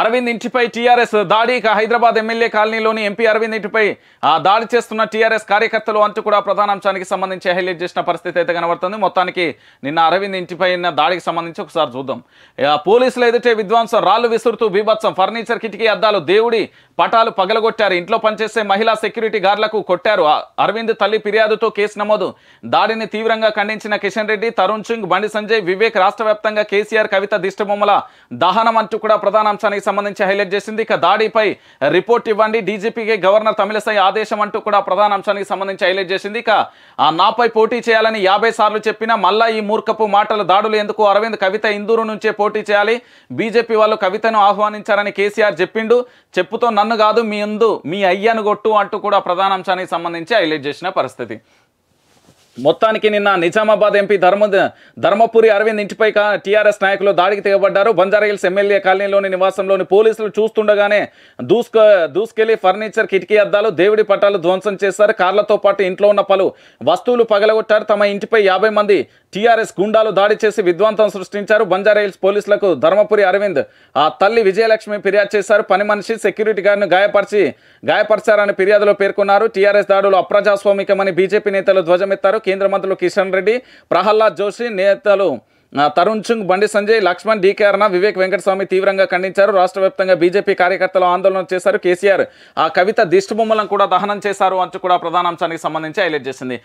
అరవింద్ ఇంటిపై టీఆర్ఎస్ దాడి హైదరాబాద్ ఎమ్మెల్యే కాలనీలోని ఎంపీ అరవింద్ ఇంటిపై దాడి చేస్తున్న టీఆర్ఎస్ కార్యకర్తలు అంటూ కూడా ప్రధానాంశానికి సంబంధించి హైలైట్ చేసిన పరిస్థితి అయితే కనబడుతుంది మొత్తానికి నిన్న అరవింద్ ఇంటిపై దాడికి సంబంధించి ఒకసారి చూద్దాం పోలీసులు ఎదుటే విద్వాంసం రాళ్లు విసురుతూ బీభత్సం ఫర్నిచర్ కిటికీ అద్దాలు దేవుడి పటాలు పగలగొట్టారు ఇంట్లో పనిచేసే మహిళా సెక్యూరిటీ గార్డులకు కొట్టారు అరవింద్ తల్లి ఫిర్యాదుతో కేసు నమోదు దాడిని తీవ్రంగా ఖండించిన కిషన్ రెడ్డి తరుణ్ సింగ్ బండి సంజయ్ వివేక్ రాష్ట్ర కేసీఆర్ కవిత దిష్టబొమ్మల దహనం అంటూ కూడా ప్రధానాంశానికి సంబంధించి హైలైట్ చేసింది ఇక దాడిపై రిపోర్ట్ ఇవ్వండి డీజీపీకి గవర్నర్ తమిళసై ఆదేశం అంటూ కూడా ప్రధాన అంశానికి సంబంధించి హైలైట్ చేసింది ఇక నాపై పోటీ చేయాలని యాభై సార్లు చెప్పినా మళ్ళా ఈ మూర్ఖపు మాటలు దాడులు ఎందుకు అరవింద్ కవిత ఇందూరు నుంచే పోటీ చేయాలి బీజేపీ వాళ్ళు కవితను ఆహ్వానించారని కేసీఆర్ చెప్పిండు చెప్పుతో నన్ను కాదు మీ ముందు మీ అయ్యను కొట్టు అంటూ కూడా ప్రధాన అంశానికి సంబంధించి హైలైట్ చేసిన పరిస్థితి మొత్తానికి నిన్న నిజామాబాద్ ఎంపీ ధర్మ ధర్మపురి అరవింద్ ఇంటిపై టీఆర్ఎస్ నాయకులు దాడికి తెగబడ్డారు బంజారాహిల్స్ ఎమ్మెల్యే కాలనీలోని నివాసంలోని పోలీసులు చూస్తుండగానే దూసుకు దూసుకెళ్లి ఫర్నిచర్ కిటికీ అద్దాలు దేవుడి పట్టాలు ధ్వంసం చేశారు కార్లతో పాటు ఇంట్లో ఉన్న పలు వస్తువులు పగలగొట్టారు తమ ఇంటిపై యాభై మంది టీఆర్ఎస్ గుండాలు దాడి చేసి విద్వాంతం సృష్టించారు బంజారాహిల్స్ పోలీసులకు ధర్మపురి అరవింద్ ఆ తల్లి విజయలక్ష్మి ఫిర్యాదు చేశారు పని మనిషి సెక్యూరిటీ గార్డును గాయపరిచి గాయపరిచారని ఫిర్యాదులో పేర్కొన్నారు టీఆర్ఎస్ దాడులు అప్రజాస్వామికమని బీజేపీ నేతలు ధ్వజమెత్తారు కేంద్ర మంత్రులు కిషన్ రెడ్డి ప్రహ్లాద్ జోషి నేతలు తరుణ్ సింగ్ బండి సంజయ్ లక్ష్మణ్ డీకే వివేక్ వెంకటస్వామి తీవ్రంగా ఖండించారు రాష్ట్ర వ్యాప్తంగా బీజేపీ కార్యకర్తలు ఆందోళన చేశారు కేసీఆర్ ఆ కవిత దిష్టిబొమ్మలను కూడా దహనం చేశారు అంటూ కూడా ప్రధానాంశానికి సంబంధించి హైలైట్ చేసింది